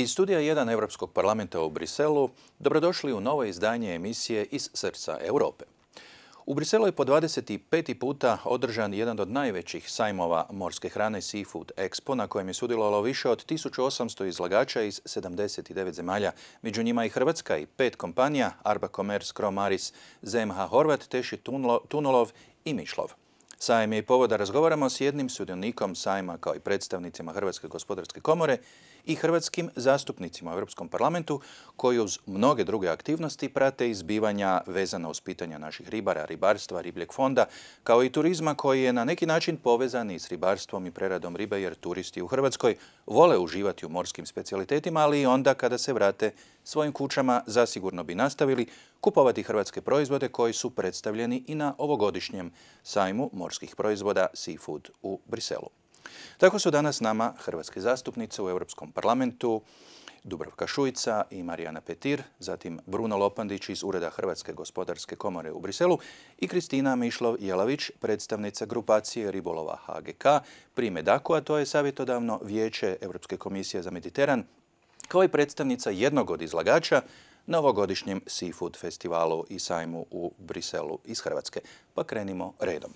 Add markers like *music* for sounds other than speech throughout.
Iz studija jedan Europskog parlamenta u Briselu dobrodošli u novo izdanje emisije Iz srca Europe. U Briselu je po 25. puta održan jedan od najvećih sajmova morske hrane Seafood Expo na kojem je sudjelovalo više od 1800 izlagača iz 79 zemalja, među njima i Hrvatska i pet kompanija Arba Commerce, Cromaris, ZMH Horvat, Teši Tunulov i Mišlov. Sajm je i povoda razgovaramo s jednim sudionikom sajma kao i predstavnicima Hrvatske gospodarske komore i hrvatskim zastupnicima u Europskom parlamentu koji uz mnoge druge aktivnosti prate izbivanja vezana uz pitanja naših ribara, ribarstva, ribljeg fonda, kao i turizma koji je na neki način povezan i s ribarstvom i preradom ribe jer turisti u Hrvatskoj vole uživati u morskim specialitetima, ali i onda kada se vrate svojim kućama zasigurno bi nastavili kupovati hrvatske proizvode koji su predstavljeni i na ovogodišnjem sajmu morskih proizvoda Seafood u Briselu. Tako su danas s nama hrvatske zastupnice u Europskom parlamentu, Dubrovka Šujica i Marijana Petir, zatim Bruno Lopandić iz Ureda Hrvatske gospodarske komore u Briselu i Kristina Mišlov-Jelavić, predstavnica grupacije ribolova HGK, prime DAKO, a to je savjetodavno vijeće Europske komisije za Mediteran, kao i predstavnica jednog od izlagača na ovogodišnjem Seafood festivalu i sajmu u Briselu iz Hrvatske. Pa krenimo redom.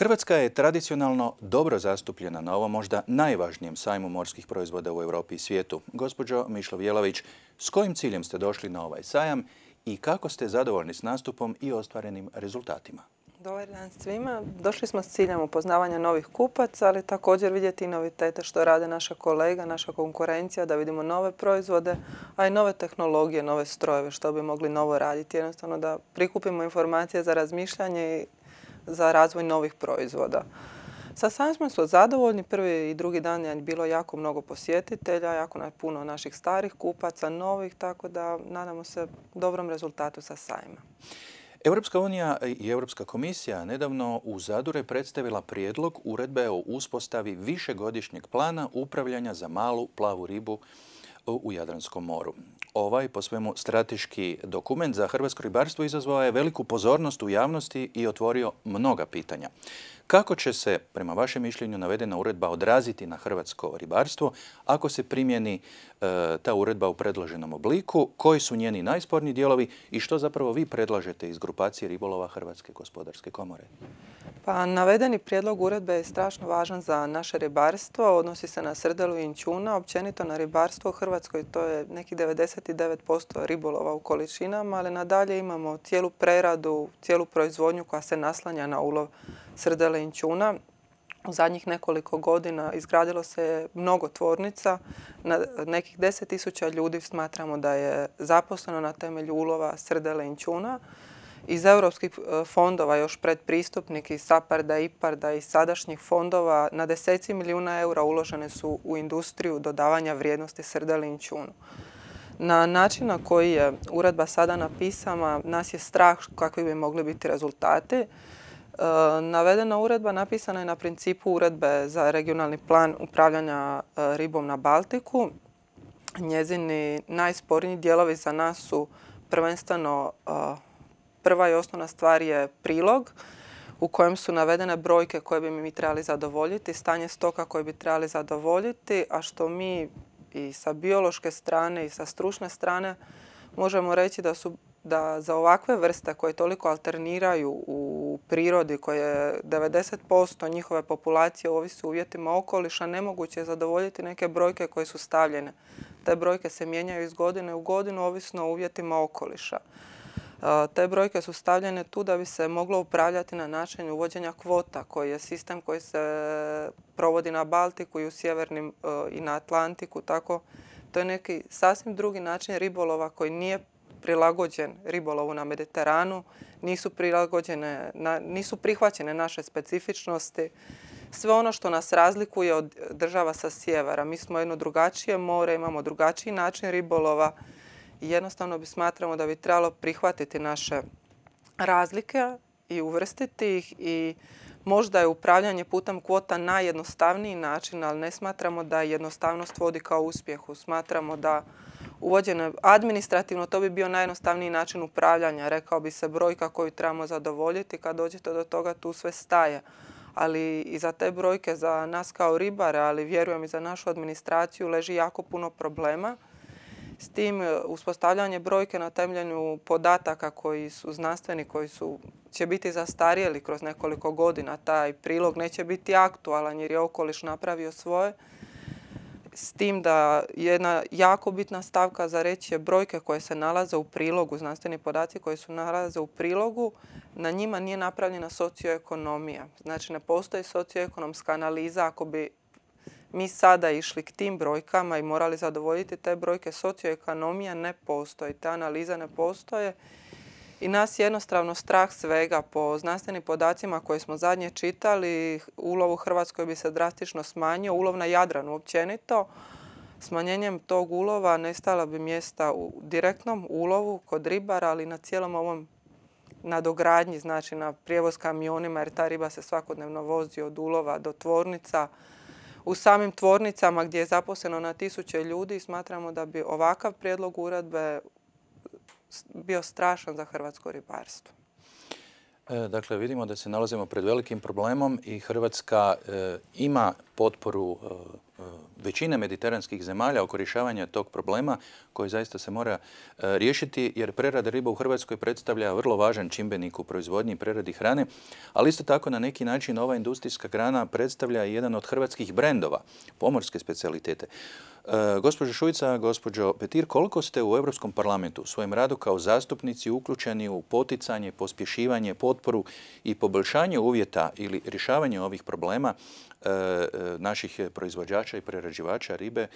Hrvatska je tradicionalno dobro zastupljena na ovom možda najvažnijem sajmu morskih proizvoda u Europi i svijetu. Gospođo Vjelović, s kojim ciljem ste došli na ovaj sajam i kako ste zadovoljni s nastupom i ostvarenim rezultatima? Dobar dan svima. Došli smo s ciljem upoznavanja novih kupaca, ali također vidjeti i novitete što rade naša kolega, naša konkurencija, da vidimo nove proizvode, a i nove tehnologije, nove strojeve, što bi mogli novo raditi. Jednostavno da prikupimo informacije za razmišljanje i za razvoj novih proizvoda. Sa sajmom smo zadovoljni. Prvi i drugi dan je bilo jako mnogo posjetitelja, jako puno naših starih kupaca, novih, tako da nadamo se dobrom rezultatu sa sajma. Europska unija i Europska komisija nedavno u Zadure predstavila prijedlog uredbe o uspostavi višegodišnjeg plana upravljanja za malu plavu ribu u Jadranskom moru. Ovaj po svemu strateški dokument za hrvatsko ribarstvo izazvao je veliku pozornost u javnosti i otvorio mnoga pitanja. Kako će se, prema vašem mišljenju, navedena uredba odraziti na hrvatsko ribarstvo ako se primjeni e, ta uredba u predloženom obliku? Koji su njeni najsporniji dijelovi i što zapravo vi predlažete iz grupacije ribolova Hrvatske gospodarske komore? Pa navedeni prijedlog uredbe je strašno važan za naše ribarstvo, odnosi se na srdelu i inćuna, općenito na ribarstvo u Hrvatskoj to je neki 99% ribolova u količinama, ali nadalje imamo cijelu preradu, cijelu proizvodnju koja se naslanja na ulov srdele i inčuna U zadnjih nekoliko godina izgradilo se mnogo tvornica, na nekih 10.000 ljudi smatramo da je zaposleno na temelju ulova srdele i inćuna iz europskih e, fondova, još predpristupnik iz SAPARDA, IPARDA i sadašnjih fondova, na deseci milijuna eura uložene su u industriju dodavanja vrijednosti srdeli inčunu. Na način na koji je uredba sada napisana, nas je strah kakvi bi mogli biti rezultati. E, navedena uredba napisana je na principu uredbe za regionalni plan upravljanja e, ribom na Baltiku. Njezini najsporniji dijelovi za nas su prvenstveno Prva i osnovna stvar je prilog u kojem su navedene brojke koje bi mi trebali zadovoljiti, stanje stoka koje bi trebali zadovoljiti, a što mi i sa biološke strane i sa stručne strane možemo reći da su da za ovakve vrste koje toliko alterniraju u prirodi, koje 90% njihove populacije ovisi uvjetima okoliša, nemoguće je zadovoljiti neke brojke koje su stavljene. Te brojke se mijenjaju iz godine u godinu, ovisno o uvjetima okoliša. Te brojke su stavljene tu da bi se moglo upravljati na način uvođenja kvota koji je sistem koji se provodi na Baltiku i u sjevernim e, i na Atlantiku. Tako to je neki sasvim drugi način ribolova koji nije prilagođen ribolovu na Mediteranu, nisu, prilagođene, nisu prihvaćene naše specifičnosti. Sve ono što nas razlikuje od država sa sjevera. Mi smo jedno drugačije more, imamo drugačiji način ribolova, jednostavno bi smatramo da bi trebalo prihvatiti naše razlike i uvrstiti ih i možda je upravljanje putem kvota najjednostavniji način, ali ne smatramo da jednostavnost vodi kao uspjehu. Smatramo da uvođenje administrativno to bi bio najjednostavniji način upravljanja. Rekao bi se brojka koju trebamo zadovoljiti. Kad dođete do toga tu sve staje. Ali i za te brojke, za nas kao ribare, ali vjerujem i za našu administraciju, leži jako puno problema s tim e, uspostavljanje brojke na temelju podataka koji su znanstveni, koji su, će biti zastarijeli kroz nekoliko godina. Taj prilog neće biti aktualan jer je okoliš napravio svoje. S tim da jedna jako bitna stavka za reći je brojke koje se nalaze u prilogu, znanstveni podaci koji su nalaze u prilogu, na njima nije napravljena socioekonomija. Znači ne postoji socioekonomska analiza ako bi mi sada išli k tim brojkama i morali zadovoljiti te brojke, socioekonomija ne postoji, te analiza ne postoje. I nas je jednostavno strah svega. Po znanstvenim podacima koje smo zadnje čitali, ulov u Hrvatskoj bi se drastično smanjio, ulov na Jadranu općenito. Smanjenjem tog ulova nestala bi mjesta u direktnom ulovu kod ribara, ali na cijelom ovom nadogradnji, znači na prijevoz kamionima, jer ta riba se svakodnevno vozi od ulova do tvornica, u samim tvornicama gdje je zaposleno na tisuće ljudi smatramo da bi ovakav prijedlog uredbe bio strašan za hrvatsko ribarstvo. E, dakle, vidimo da se nalazimo pred velikim problemom i Hrvatska e, ima potporu e, većine mediteranskih zemalja oko rješavanja tog problema koji zaista se mora e, riješiti jer prerada riba u Hrvatskoj predstavlja vrlo važan čimbenik u proizvodnji i preradi hrane, ali isto tako na neki način ova industrijska grana predstavlja jedan od hrvatskih brendova, pomorske specialitete. E, gospođo Šujica, gospođo Petir, koliko ste u Europskom parlamentu u svojem radu kao zastupnici uključeni u poticanje, pospješivanje, potporu i poboljšanje uvjeta ili rješavanje ovih problema e, naših proizvođača i preradi prerađivača ribe, e,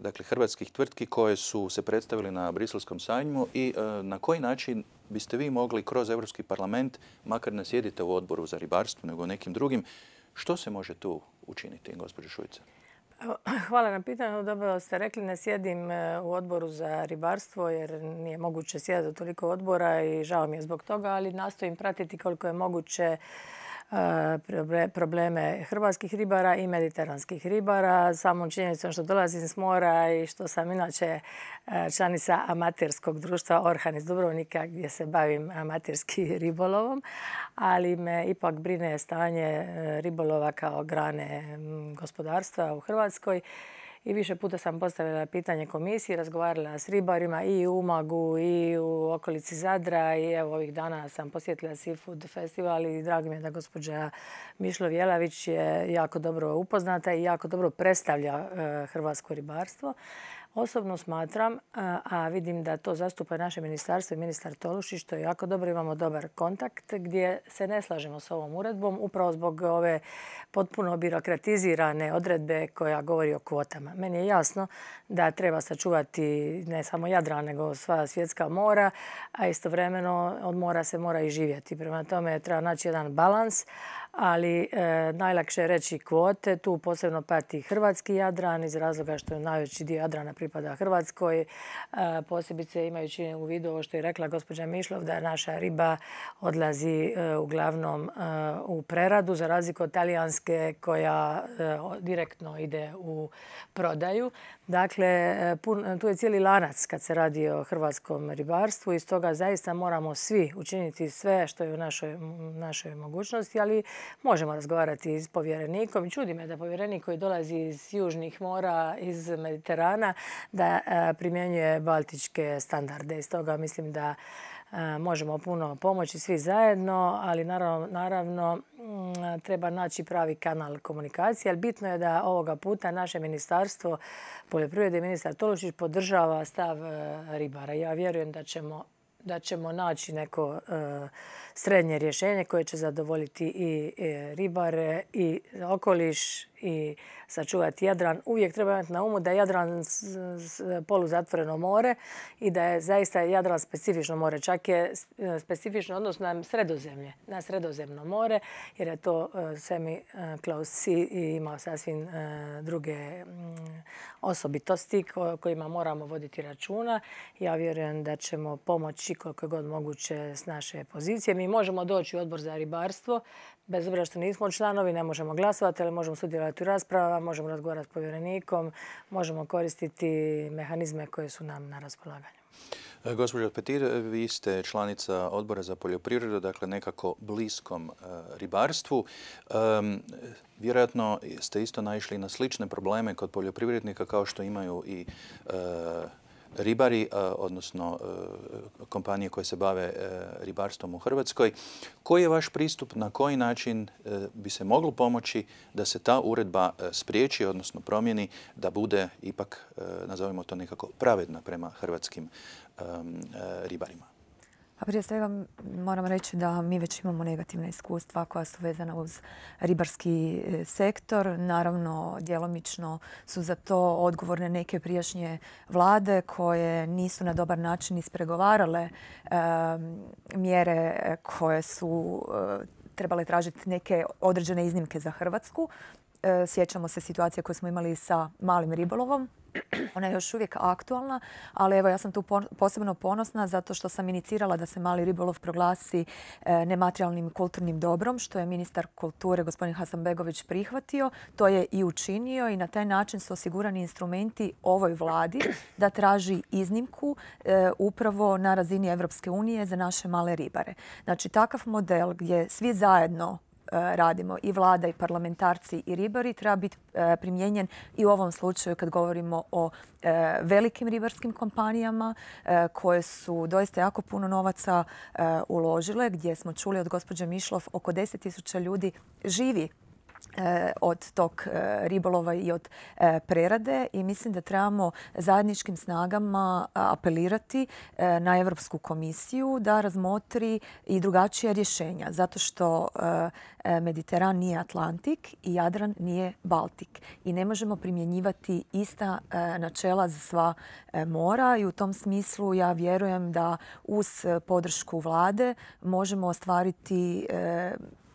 dakle hrvatskih tvrtki koje su se predstavili na Briselskom sajmu i e, na koji način biste vi mogli kroz Europski parlament, makar ne sjedite u odboru za ribarstvo nego nekim drugim, što se može tu učiniti, gospođo Šujica? *clears throat* Hvala na pitanju. Dobro ste rekli, ne sjedim e, u odboru za ribarstvo jer nije moguće sjedati u toliko odbora i žao mi je zbog toga, ali nastojim pratiti koliko je moguće E, probleme hrvatskih ribara i mediteranskih ribara. Samom činjenicom što dolazim s mora i što sam inače e, članica amaterskog društva Orhan iz Dubrovnika gdje se bavim amaterski *laughs* ribolovom, ali me ipak brine stanje e, ribolova kao grane gospodarstva u Hrvatskoj i više puta sam postavila pitanje komisiji, razgovarala s ribarima i u Umagu i u okolici Zadra i evo ovih dana sam posjetila Seafood Festival i drago mi je da gospođa Mišlo Vjelavić je jako dobro upoznata i jako dobro predstavlja e, hrvatsko ribarstvo. Osobno smatram, e, a vidim da to zastupa naše ministarstvo i ministar Tolušić, što je jako dobro, imamo dobar kontakt gdje se ne slažemo s ovom uredbom, upravo zbog ove potpuno birokratizirane odredbe koja govori o kvotama. Meni je jasno da treba sačuvati ne samo jadra, nego sva svjetska mora, a istovremeno od mora se mora i živjeti. Prema tome treba naći jedan balans, ali e, najlakše je reći kvote. Tu posebno pati Hrvatski Jadran iz razloga što je najveći dio Jadrana pripada Hrvatskoj. E, posebice imajući u vidu ovo što je rekla gospođa Mišlov da naša riba odlazi e, uglavnom u preradu za razliku od talijanske koja direktno ide u prodaju. Dakle, tu je cijeli lanac kad se radi o hrvatskom ribarstvu i stoga zaista moramo svi učiniti sve što je u našoj, našoj mogućnosti, ali Možemo razgovarati s povjerenikom. Čudi me da povjerenik koji dolazi iz južnih mora, iz Mediterana, da e, primjenjuje baltičke standarde. I toga mislim da e, možemo puno pomoći svi zajedno, ali naravno, naravno mm, treba naći pravi kanal komunikacije. Ali bitno je da ovoga puta naše ministarstvo poljoprivrede, ministar Tolušić, podržava stav e, ribara. Ja vjerujem da ćemo da ćemo naći neko e, srednje rješenje koje će zadovoljiti i e, ribare i okoliš i sačuvati Jadran. Uvijek treba imati na umu da je Jadran poluzatvoreno more i da je zaista Jadran specifično more. Čak je e, specifično odnos na sredozemlje, na sredozemno more, jer je to e, semi Klaus e, sea i ima sasvim druge mm, osobitosti kojima moramo voditi računa. Ja vjerujem da ćemo pomoći koliko god moguće s naše pozicije. Mi možemo doći u odbor za ribarstvo bez obzira što nismo članovi, ne možemo glasovati, ali možemo sudjelovati u raspravama, možemo razgovarati s povjerenikom, možemo koristiti mehanizme koje su nam na raspolaganju. E, gospođo Petir, vi ste članica odbora za poljoprivredu, dakle nekako bliskom e, ribarstvu. Vjerojatno ste isto naišli na slične probleme kod poljoprivrednika kao što imaju i e, ribari, e, odnosno e, kompanije koje se bave e, ribarstvom u Hrvatskoj. Koji je vaš pristup, na koji način bi se moglo pomoći da se ta uredba spriječi, odnosno promjeni, da bude ipak, nazovimo to nekako, pravedna prema hrvatskim ribarima? prije svega moram reći da mi već imamo negativna iskustva koja su vezana uz ribarski e, sektor. Naravno, djelomično su za to odgovorne neke prijašnje vlade koje nisu na dobar način ispregovarale e, mjere e, koje su trebale tražiti neke određene iznimke za Hrvatsku. E, sjećamo se situacije koju smo imali sa malim ribolovom. *clears throat* Ona je još uvijek aktualna, ali evo ja sam tu posebno ponosna zato što sam inicirala da se mali ribolov proglasi e, nematerijalnim kulturnim dobrom, što je ministar kulture gospodin Hasanbegović prihvatio. To je i učinio i na taj način su osigurani instrumenti ovoj vladi *clears throat* da traži iznimku e, upravo na razini Europske unije za naše male ribare. Znači takav model gdje svi zajedno E, radimo i vlada i parlamentarci i ribari treba biti e, primijenjen i u ovom slučaju kad govorimo o e, velikim ribarskim kompanijama koje su doista jako puno novaca uložile gdje smo čuli od gospođe Mišlov oko 10.000 ljudi živi Eh, od tog eh, ribolova i od eh, prerade i mislim da trebamo zajedničkim snagama apelirati na Europsku komisiju da razmotri i drugačije rješenja zato što Mediteran nije Atlantik i Jadran nije Baltik i ne možemo primjenjivati ista načela za sva mora i u tom smislu ja vjerujem da uz podršku vlade možemo ostvariti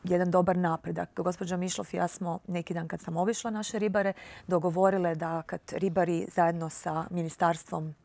jedan dobar napredak. Gospođa Mišlof i ja smo neki dan kad sam obišla naše ribare dogovorile da kad ribari zajedno sa ministarstvom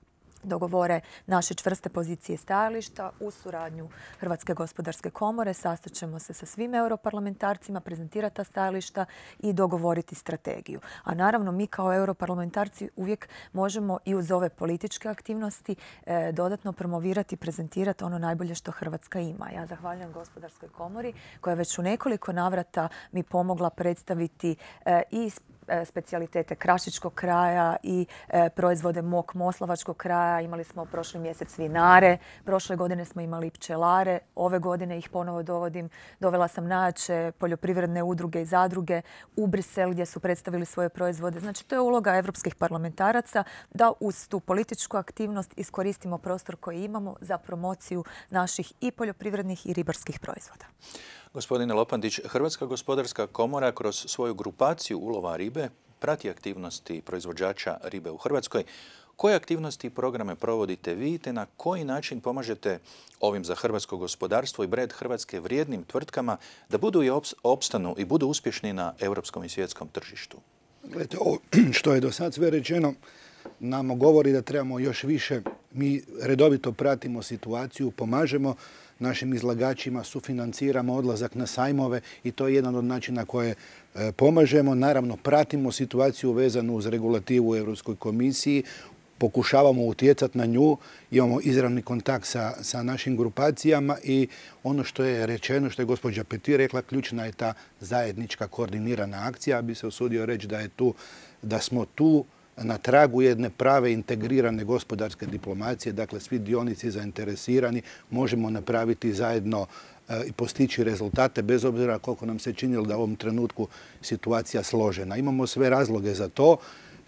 dogovore naše čvrste pozicije stajališta u suradnju Hrvatske gospodarske komore. Sastaćemo se sa svim europarlamentarcima, prezentirati ta stajališta i dogovoriti strategiju. A naravno mi kao europarlamentarci uvijek možemo i uz ove političke aktivnosti e, dodatno promovirati i prezentirati ono najbolje što Hrvatska ima. Ja zahvaljam gospodarskoj komori koja je već u nekoliko navrata mi pomogla predstaviti e, i E, specijalitete krašičkog kraja i e, proizvode MOK moslavačkog kraja. Imali smo prošli mjesec vinare, prošle godine smo imali pčelare, ove godine ih ponovo dovodim. Dovela sam najjače poljoprivredne udruge i zadruge u Brisel gdje su predstavili svoje proizvode. Znači to je uloga europskih parlamentaraca da uz tu političku aktivnost iskoristimo prostor koji imamo za promociju naših i poljoprivrednih i ribarskih proizvoda. Gospodine Lopandić, Hrvatska gospodarska komora kroz svoju grupaciju ulova ribe prati aktivnosti proizvođača ribe u Hrvatskoj. Koje aktivnosti i programe provodite vi te na koji način pomažete ovim za hrvatsko gospodarstvo i bred Hrvatske vrijednim tvrtkama da budu i opstanu i budu uspješni na europskom i svjetskom tržištu? Gledajte, ovo *clears throat* što je do sad sve rečeno nam govori da trebamo još više. Mi redovito pratimo situaciju, pomažemo našim izlagačima, sufinanciramo odlazak na sajmove i to je jedan od načina koje e, pomažemo. Naravno, pratimo situaciju vezanu uz regulativu u Europskoj komisiji, pokušavamo utjecati na nju, imamo izravni kontakt sa, našim grupacijama i ono što je rečeno, što je gospođa Petir rekla, ključna je ta zajednička koordinirana akcija. Bi se usudio reći da je tu, da smo tu na tragu jedne prave integrirane gospodarske diplomacije, dakle svi dionici zainteresirani, možemo napraviti zajedno eh, i postići rezultate, bez obzira koliko nam se činilo da u ovom trenutku situacija složena. Imamo sve razloge za to.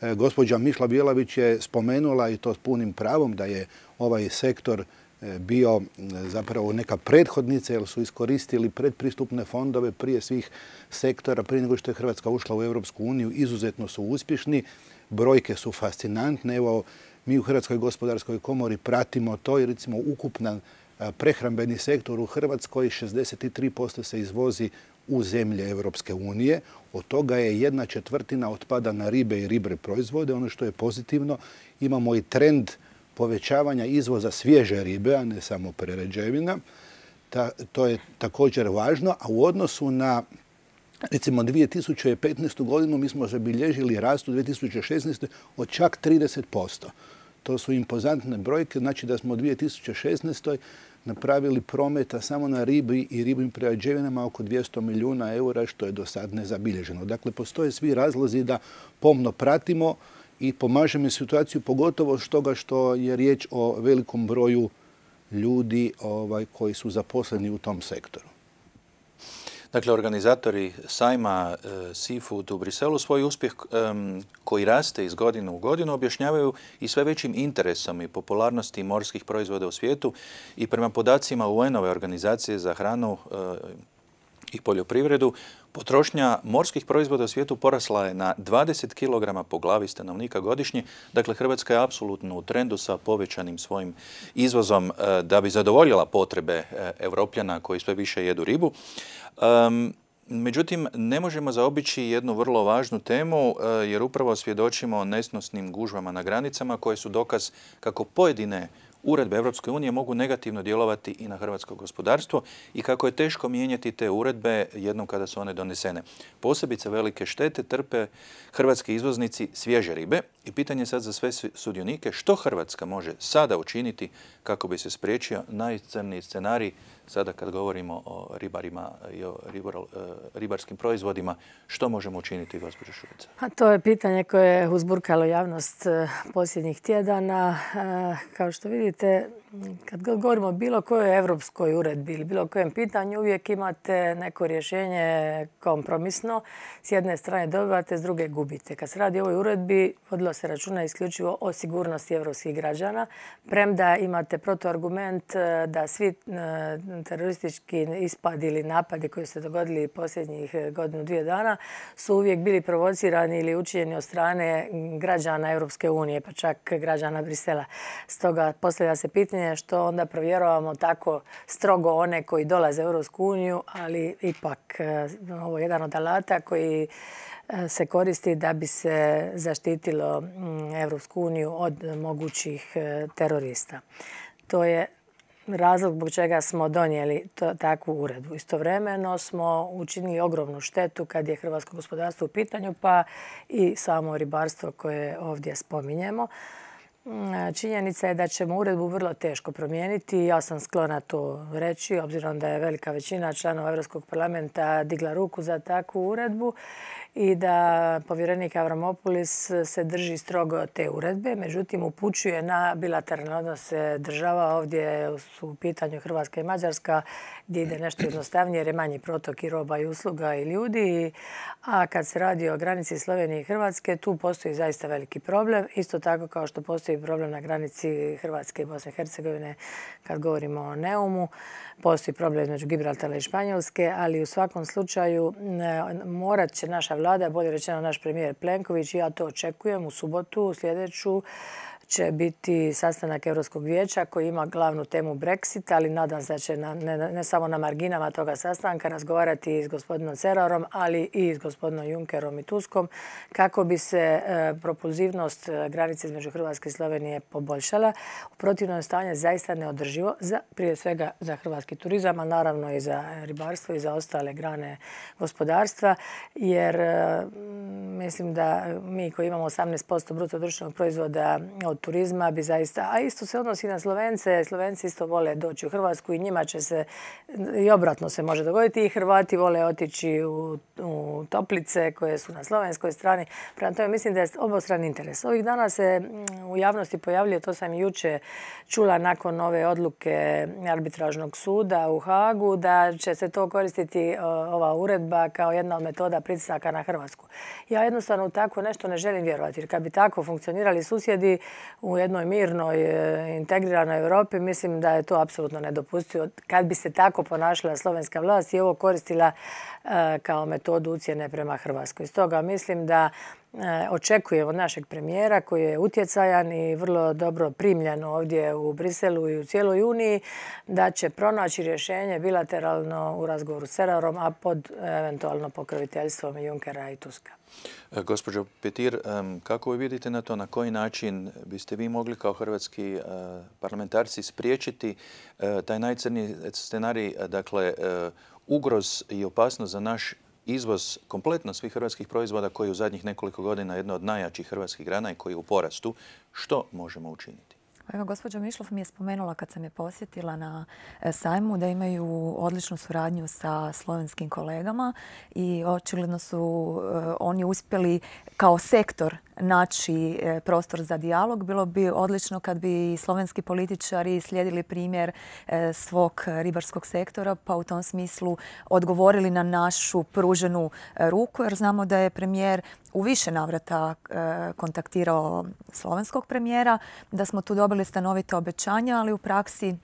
Eh, gospođa Mišla Bjelavić je spomenula i to s punim pravom da je ovaj sektor E, bio zapravo neka prethodnica jer su iskoristili predpristupne fondove prije svih sektora, prije nego što je Hrvatska ušla u Europsku uniju, izuzetno su uspješni, brojke su fascinantne. Evo, mi u Hrvatskoj gospodarskoj komori pratimo to i recimo ukupna e, prehrambeni sektor u Hrvatskoj 63% se izvozi u zemlje Europske unije. Od toga je jedna četvrtina otpada na ribe i ribre proizvode. Ono što je pozitivno, imamo i trend povećavanja izvoza svježe ribe, a ne samo prerađevina. to je također važno, a u odnosu na recimo 2015. godinu mi smo zabilježili rast u 2016. od čak 30%. To su impozantne brojke, znači da smo u 2016. napravili prometa samo na ribi i ribim prerađevinama oko 200 milijuna eura, što je do sad nezabilježeno. Dakle, postoje svi razlozi da pomno pratimo i pomaže mi situaciju, pogotovo stoga što je riječ o velikom broju ljudi ovaj, koji su zaposleni u tom sektoru. Dakle, organizatori sajma e, Seafood u Briselu svoj uspjeh e, koji raste iz godine u godinu objašnjavaju i sve većim interesom i popularnosti morskih proizvoda u svijetu i prema podacima UN-ove organizacije za hranu e, i poljoprivredu, potrošnja morskih proizvoda u svijetu porasla je na 20 kg po glavi stanovnika godišnje. Dakle, Hrvatska je apsolutno u trendu sa povećanim svojim izvozom e, da bi zadovoljila potrebe e, Evropljana koji sve više jedu ribu. Međutim, ne možemo zaobići jednu vrlo važnu temu e, jer upravo svjedočimo nesnosnim gužvama na granicama koje su dokaz kako pojedine uredbe EU unije mogu negativno djelovati i na hrvatsko gospodarstvo i kako je teško mijenjati te uredbe jednom kada su one donesene. Posebice velike štete trpe hrvatski izvoznici svježe ribe i pitanje sad za sve sudionike što Hrvatska može sada učiniti kako bi se spriječio najcrniji scenarij sada kad govorimo o ribarima i o e, ribarskim proizvodima, što možemo učiniti, gospođo Šuljica? A pa to je pitanje koje je uzburkalo javnost e, posljednjih tjedana. E, kao što vidite, kad govorimo o bilo kojoj evropskoj uredbi ili bilo kojem pitanju, uvijek imate neko rješenje kompromisno. S jedne strane dobivate, s druge gubite. Kad se radi o ovoj uredbi, vodilo se računa isključivo o sigurnosti evropskih građana. Premda imate protoargument da svi teroristički ispad ili napadi koji su se dogodili posljednjih e, godinu, dvije dana, su uvijek bili provocirani ili učinjeni od strane građana Europske unije, pa čak građana Brisela. Stoga postavlja se pitanje što onda provjerovamo tako strogo one koji dolaze u Europsku uniju, ali ipak e, ovo je jedan od alata koji e, se koristi da bi se zaštitilo mm, Europsku uniju od mogućih terorista. To je razlog zbog čega smo donijeli to, takvu uredbu. Istovremeno smo učinili ogromnu štetu kad je hrvatsko gospodarstvo u pitanju, pa i samo ribarstvo koje ovdje spominjemo. Mm, činjenica je da ćemo uredbu vrlo teško promijeniti. Ja sam sklona to reći, obzirom da je velika većina članova Europskog parlamenta digla ruku za takvu uredbu i da povjerenik Avramopolis se drži strogo te uredbe, međutim upućuje na bilateralne odnose država. Ovdje su u pitanju Hrvatska i Mađarska gdje ide nešto jednostavnije jer je manji protok i roba i usluga i ljudi. A kad se radi o granici Slovenije i Hrvatske, tu postoji zaista veliki problem. Isto tako kao što postoji problem na granici Hrvatske i Bosne i Hercegovine kad govorimo o Neumu. Postoji problem između Gibraltara i Španjolske, ali u svakom slučaju e, morat će naša vlada vlada, bolje rečeno naš premijer Plenković ja to očekujem u subotu u sljedeću će biti sastanak Europskog vijeća koji ima glavnu temu Brexit, ali nadam se da će ne, samo na marginama toga sastanka razgovarati i s gospodinom Cerarom, ali i s gospodinom Junkerom i Tuskom kako bi se e, propulzivnost e, granice između Hrvatske i Slovenije poboljšala. U protivnom stanje zaista neodrživo, za, prije svega za hrvatski turizam, a naravno i za ribarstvo i za ostale grane gospodarstva, jer e, mislim da mi koji imamo 18% bruto društvenog proizvoda od turizma bi zaista, a isto se odnosi na Slovence, Slovenci isto vole doći u Hrvatsku i njima će se, i obratno se može dogoditi, i Hrvati vole otići u, toplice koje su na slovenskoj strani. Prema tome mislim da je obostran interes. Ovih dana se mm, u javnosti pojavljuje, to sam juče čula nakon ove odluke arbitražnog suda u Hagu, da će se to koristiti e, ova uredba kao jedna od metoda pritisaka na Hrvatsku. Ja jednostavno u tako nešto ne želim vjerovati, jer kad bi tako funkcionirali susjedi, u jednoj mirnoj, e, integriranoj Europi, mislim da je to apsolutno nedopustivo. Kad bi se tako ponašala slovenska vlast i ovo koristila e, kao metodu ucijene prema Hrvatskoj. Stoga mislim da E, očekuje od našeg premijera koji je utjecajan i vrlo dobro primljen ovdje u Briselu i u cijeloj Uniji da će pronaći rješenje bilateralno u razgovoru s Cerarom, a pod eventualno pokroviteljstvom Junkera i Tuska. E, gospođo Petir, kako vi vidite na to, na koji način biste vi mogli kao hrvatski e, parlamentarci spriječiti taj najcrniji scenarij, dakle, ugroz i opasnost za naš izvoz kompletno svih hrvatskih proizvoda koji je u zadnjih nekoliko godina jedna od najjačih hrvatskih grana i koji je u porastu. Što možemo učiniti? Pa evo, gospođa Mišlov mi je spomenula kad sam je posjetila na e, sajmu da imaju odličnu suradnju sa slovenskim kolegama i očigledno su e, oni uspjeli kao sektor naći e, prostor za dijalog. Bilo bi odlično kad bi slovenski političari slijedili primjer svog ribarskog sektora pa u tom smislu odgovorili na našu pruženu ruku jer znamo da je premijer u više navrata e, kontaktirao slovenskog premijera, da smo tu dobili stanovite obećanja, ali u praksi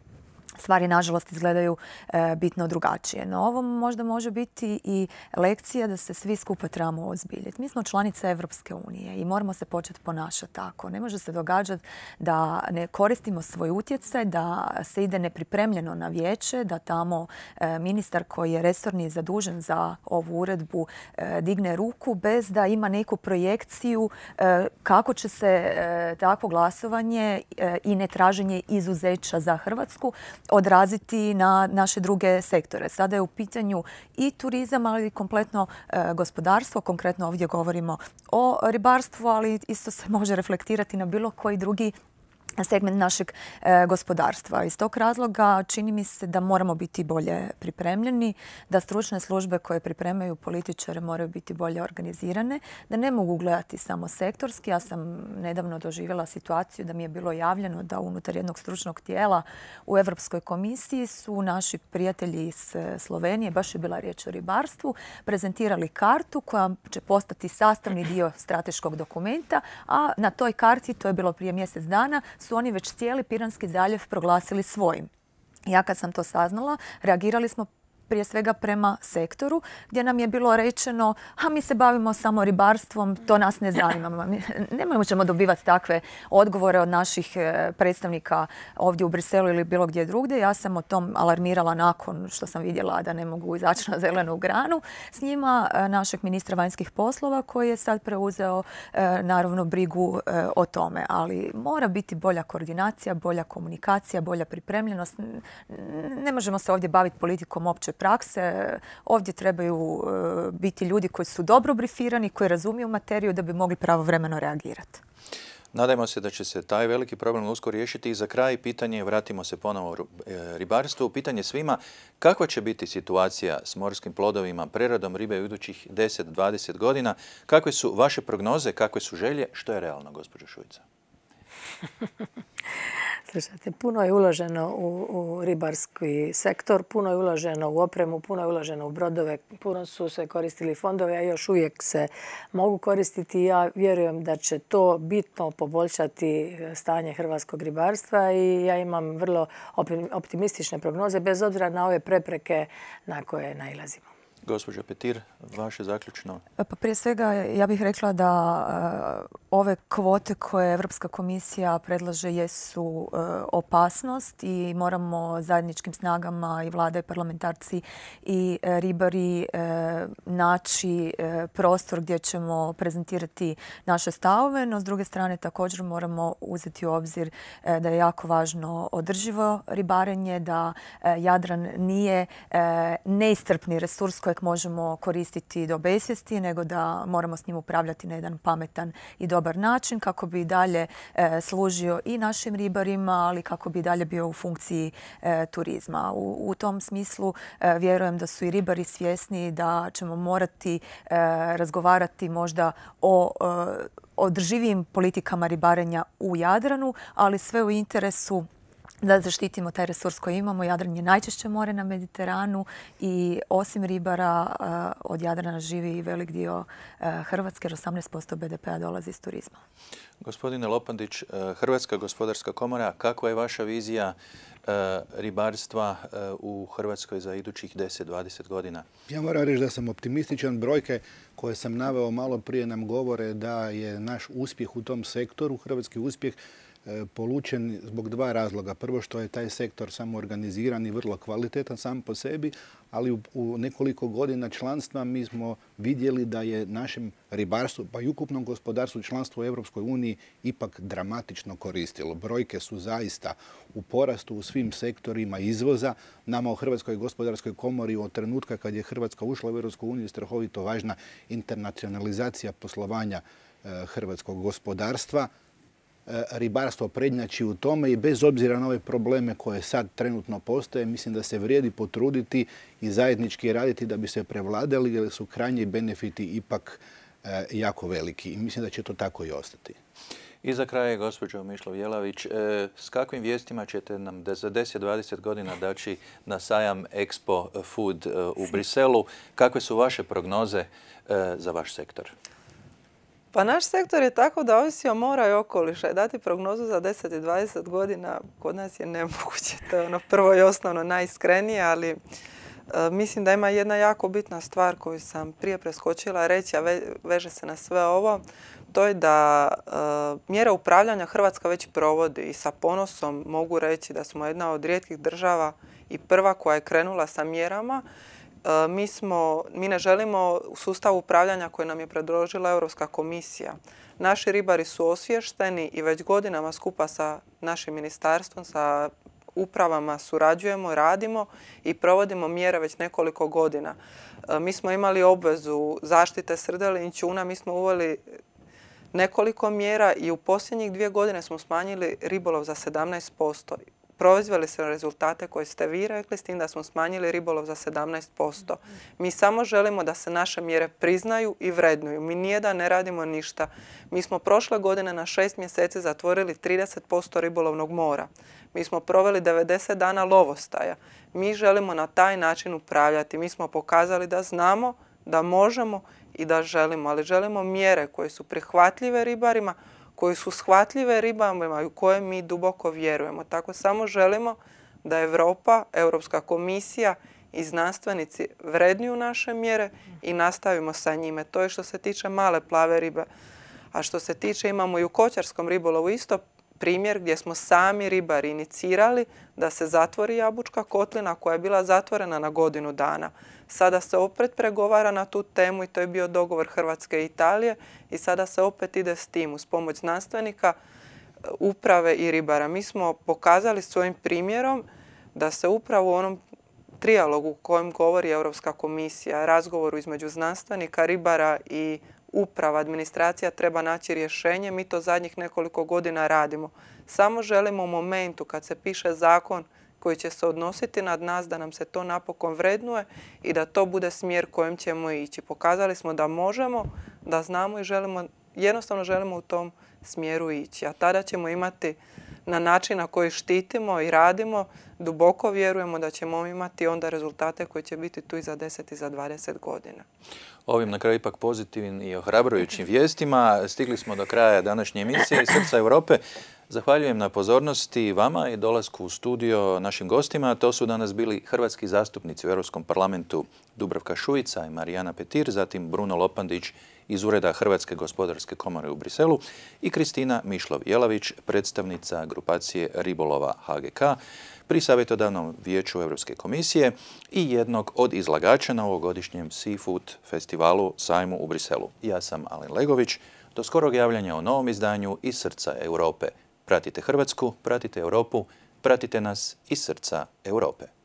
stvari nažalost izgledaju e, bitno drugačije. No ovo možda može biti i lekcija da se svi skupa trebamo ozbiljiti. Mi smo članica Europske unije i moramo se početi ponašati tako. Ne može se događati da ne koristimo svoj utjecaj, da se ide nepripremljeno na vijeće, da tamo e, ministar koji je resorni zadužen za ovu uredbu e, digne ruku bez da ima neku projekciju kako će se takvo glasovanje i netraženje izuzeća za Hrvatsku odraziti na naše druge sektore. Sada je u pitanju i turizam, ali i kompletno e, gospodarstvo. Konkretno ovdje govorimo o ribarstvu, ali isto se može reflektirati na bilo koji drugi segment našeg e, gospodarstva. Iz tog razloga čini mi se da moramo biti bolje pripremljeni, da stručne službe koje pripremaju političare moraju biti bolje organizirane, da ne mogu gledati samo sektorski. Ja sam nedavno doživjela situaciju da mi je bilo javljeno da unutar jednog stručnog tijela u Europskoj komisiji su naši prijatelji iz e, Slovenije, baš je bila riječ o ribarstvu, prezentirali kartu koja će postati sastavni dio strateškog dokumenta, a na toj karti, to je bilo prije mjesec dana, su oni već cijeli Piranski zaljev proglasili svojim. Ja kad sam to saznala, reagirali smo prije svega prema sektoru gdje nam je bilo rečeno a mi se bavimo samo ribarstvom, to nas ne zanima. Nemojmo ćemo dobivati takve odgovore od naših e, predstavnika ovdje u Briselu ili bilo gdje drugdje. Ja sam o tom alarmirala nakon što sam vidjela da ne mogu izaći na zelenu granu s njima e, našeg ministra vanjskih poslova koji je sad preuzeo e, naravno brigu o tome. Ali mora biti bolja koordinacija, bolja komunikacija, bolja pripremljenost. Ne možemo se ovdje baviti politikom opće loše prakse. Ovdje trebaju e, biti ljudi koji su dobro brifirani, koji razumiju materiju da bi mogli pravovremeno reagirati. Nadajmo se da će se taj veliki problem usko riješiti i za kraj pitanje, vratimo se ponovo e, ribarstvu, pitanje svima kakva će biti situacija s morskim plodovima, preradom ribe u idućih 10-20 godina, kakve su vaše prognoze, kakve su želje, što je realno, gospođo Šujica? *laughs* Slušajte, puno je uloženo u, ribarski sektor, puno je uloženo u opremu, puno je uloženo u brodove, puno su se koristili fondove, a još uvijek se mogu koristiti ja vjerujem da će to bitno poboljšati e, stanje hrvatskog ribarstva i ja imam vrlo optimistične prognoze bez obzira na ove prepreke na koje nailazimo. Gospođa Petir, vaše zaključno. E, pa prije svega ja bih rekla da e, ove kvote koje Europska komisija predlaže jesu e, opasnost i moramo zajedničkim snagama i vlada i parlamentarci i ribari naći prostor gdje ćemo prezentirati naše stavove, no s druge strane također moramo uzeti u obzir da je jako važno održivo ribarenje, da Jadran nije neistrpni resurs koji kojeg možemo koristiti do besvijesti, nego da moramo s njim upravljati na jedan pametan i dobar način kako bi dalje e, služio i našim ribarima, ali kako bi dalje bio u funkciji e, turizma. U, u tom smislu e, vjerujem da su i ribari svjesni da ćemo morati razgovarati možda o održivijim politikama ribarenja u Jadranu, ali sve u interesu da zaštitimo taj resurs koji imamo. Jadran je najčešće more na Mediteranu i osim ribara eh, od Jadrana živi i velik dio eh, Hrvatske, jer 18% BDP-a dolazi iz turizma. Gospodine Lopandić, eh, Hrvatska gospodarska komora, kakva je vaša vizija ribarstva u Hrvatskoj za idućih 10-20 godina? Ja moram reći da sam optimističan. Brojke koje sam naveo malo prije nam govore da je naš uspjeh u tom sektoru, hrvatski uspjeh, polučen zbog dva razloga. Prvo što je taj sektor samoorganiziran i vrlo kvalitetan sam po sebi, ali u nekoliko godina članstva mi smo vidjeli da je našem ribarstvu, pa i ukupnom gospodarstvu članstvo u Europskoj uniji ipak dramatično koristilo. Brojke su zaista u porastu u svim sektorima izvoza. Nama u Hrvatskoj gospodarskoj komori od trenutka kad je Hrvatska ušla u Europsku je strahovito važna internacionalizacija poslovanja e, hrvatskog gospodarstva E, ribarstvo prednjači u tome i bez obzira na ove probleme koje sad trenutno postoje, mislim da se vrijedi potruditi i zajednički raditi da bi se prevladali jer su krajnji benefiti ipak e, jako veliki i mislim da će to tako i ostati. I za kraj, gospođo Mišlov Jelavić, e, s kakvim vijestima ćete nam za 10-20 godina daći na sajam Expo Food u Briselu? Kakve su vaše prognoze za vaš sektor? Pa naš sektor je tako da ovisi o mora i okoliša. Dati prognozu za 10 i 20 godina kod nas je nemoguće. To je ono prvo i osnovno najiskrenije, ali e, mislim da ima jedna jako bitna stvar koju sam prije preskočila reći, a veže se na sve ovo. To je da mjera mjere upravljanja Hrvatska već provodi i sa ponosom mogu reći da smo jedna od rijetkih država i prva koja je krenula sa mjerama E, mi, smo, mi ne želimo u sustavu upravljanja koji nam je predložila Europska komisija. Naši ribari su osvješteni i već godinama skupa sa našim ministarstvom, sa upravama surađujemo, radimo i provodimo mjere već nekoliko godina. E, mi smo imali obvezu zaštite čuna. mi smo uveli nekoliko mjera i u posljednjih dvije godine smo smanjili ribolov za 17% proizveli smo rezultate koje ste vi rekli s tim da smo smanjili ribolov za 17%. Mi samo želimo da se naše mjere priznaju i vrednuju. Mi nije da ne radimo ništa. Mi smo prošle godine na šest mjeseci zatvorili 30% ribolovnog mora. Mi smo proveli 90 dana lovostaja. Mi želimo na taj način upravljati. Mi smo pokazali da znamo, da možemo i da želimo. Ali želimo mjere koje su prihvatljive ribarima, koje su shvatljive ribama i u koje mi duboko vjerujemo. Tako samo želimo da Europa, Europska komisija i znanstvenici vredniju naše mjere i nastavimo sa njime. To je što se tiče male plave ribe. A što se tiče, imamo i u koćarskom ribolovu isto primjer gdje smo sami ribari inicirali da se zatvori jabučka kotlina koja je bila zatvorena na godinu dana. Sada se opet pregovara na tu temu i to je bio dogovor Hrvatske i Italije i sada se opet ide s tim uz pomoć znanstvenika, uprave i ribara. Mi smo pokazali svojim primjerom da se upravo u onom trijalogu u kojem govori Europska komisija, razgovoru između znanstvenika, ribara i uprava, administracija treba naći rješenje. Mi to zadnjih nekoliko godina radimo. Samo želimo u momentu kad se piše zakon koji će se odnositi nad nas, da nam se to napokon vrednuje i da to bude smjer kojim ćemo ići. Pokazali smo da možemo, da znamo i želimo, jednostavno želimo u tom smjeru ići. A tada ćemo imati na način na koji štitimo i radimo, duboko vjerujemo da ćemo imati onda rezultate koji će biti tu i za 10 i za 20 godina. Ovim na kraju ipak pozitivnim i ohrabrujućim vijestima stigli smo do kraja današnje emisije Srca Europe. Zahvaljujem na pozornosti vama i dolasku u studio našim gostima. To su danas bili hrvatski zastupnici u Europskom parlamentu Dubravka Šuica i Marijana Petir, zatim Bruno Lopandić iz Ureda Hrvatske gospodarske komore u Briselu i Kristina Mišlov-Jelavić, predstavnica grupacije Ribolova HGK pri Savjetodavnom vijeću Europske komisije i jednog od izlagača na ovogodišnjem Seafood festivalu sajmu u Briselu. Ja sam Alen Legović. Do skorog javljanja o novom izdanju iz srca Europe – Pratite Hrvatsku, pratite Europu, pratite nas iz srca Europe.